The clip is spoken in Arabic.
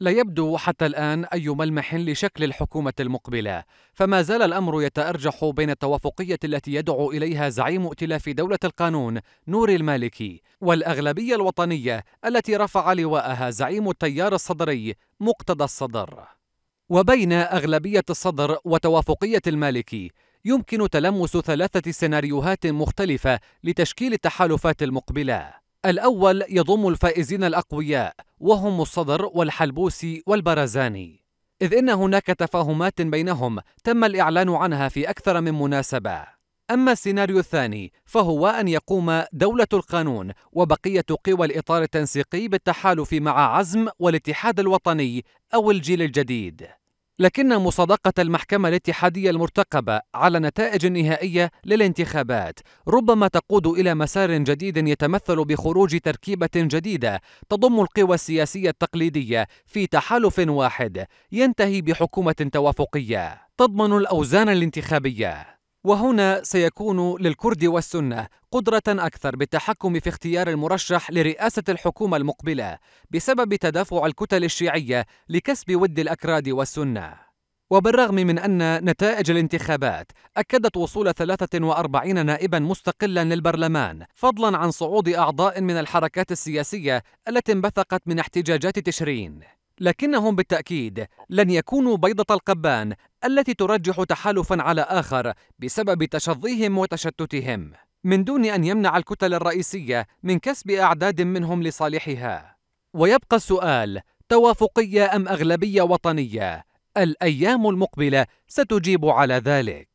لا يبدو حتى الآن أي ملمح لشكل الحكومة المقبلة، فما زال الأمر يتأرجح بين التوافقية التي يدعو إليها زعيم ائتلاف دولة القانون نور المالكي، والأغلبية الوطنية التي رفع لواءها زعيم التيار الصدري مقتدى الصدر. وبين أغلبية الصدر وتوافقية المالكي، يمكن تلمس ثلاثة سيناريوهات مختلفة لتشكيل التحالفات المقبلة. الأول يضم الفائزين الأقوياء وهم الصدر والحلبوسي والبرزاني إذ إن هناك تفاهمات بينهم تم الإعلان عنها في أكثر من مناسبة أما السيناريو الثاني فهو أن يقوم دولة القانون وبقية قوى الإطار التنسيقي بالتحالف مع عزم والاتحاد الوطني أو الجيل الجديد لكن مصادقة المحكمة الاتحادية المرتقبة على نتائج نهائية للانتخابات ربما تقود إلى مسار جديد يتمثل بخروج تركيبة جديدة تضم القوى السياسية التقليدية في تحالف واحد ينتهي بحكومة توافقية تضمن الأوزان الانتخابية وهنا سيكون للكرد والسنة قدرة أكثر بالتحكم في اختيار المرشح لرئاسة الحكومة المقبلة بسبب تدافع الكتل الشيعية لكسب ود الأكراد والسنة. وبالرغم من أن نتائج الانتخابات أكدت وصول 43 نائبا مستقلا للبرلمان فضلا عن صعود أعضاء من الحركات السياسية التي انبثقت من احتجاجات تشرين لكنهم بالتأكيد لن يكونوا بيضة القبان التي ترجح تحالفا على آخر بسبب تشظيهم وتشتتهم من دون أن يمنع الكتل الرئيسية من كسب أعداد منهم لصالحها ويبقى السؤال توافقية أم أغلبية وطنية؟ الأيام المقبلة ستجيب على ذلك